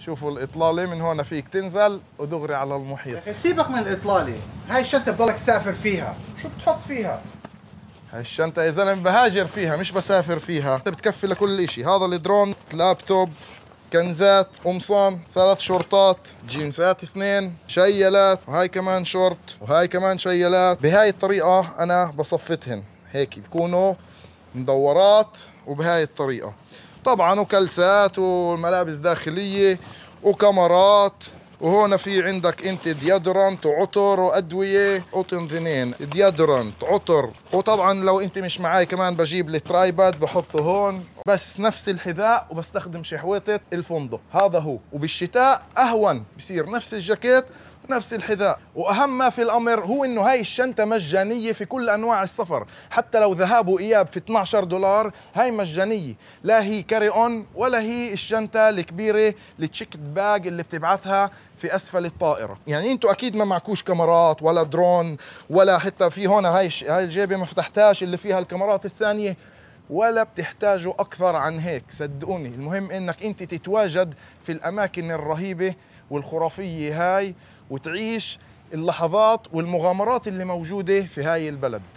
شوفوا الاطلاله من هون فيك تنزل ودغري على المحيط سيبك من الاطلاله هاي الشنطه بضلك تسافر فيها شو بتحط فيها هاي الشنطة يا زلمة بهاجر فيها مش بسافر فيها بتكفي لكل شيء هذا الدرون لابتوب كنزات قمصان ثلاث شورتات جينزات اثنين شيلات وهاي كمان شورت وهاي كمان شيلات بهاي الطريقة أنا بصفتهن هيك بكونوا مدورات وبهاي الطريقة طبعا وكلسات وملابس داخليه وكاميرات وهون في عندك انت ديادرنت وعطر وادويه وتنظيمين ديادرنت عطر وطبعا لو انت مش معاي كمان بجيب الترايباد بحطه هون بس نفس الحذاء وبستخدم شحويطه الفندق هذا هو وبالشتاء اهون بصير نفس الجاكيت نفس الحذاء واهم ما في الامر هو انه هاي الشنطه مجانيه في كل انواع السفر حتى لو ذهاب واياب في 12 دولار هاي مجانيه لا هي كاري اون ولا هي الشنطه الكبيره التشيكد باج اللي بتبعثها في اسفل الطائره يعني انتوا اكيد ما معكوش كاميرات ولا درون ولا حتى في هون هاي هاي الجيبه ما فتحتهاش اللي فيها الكاميرات الثانيه ولا بتحتاجوا أكثر عن هيك صدقوني المهم أنك أنت تتواجد في الأماكن الرهيبة والخرافية هاي وتعيش اللحظات والمغامرات اللي موجودة في هاي البلد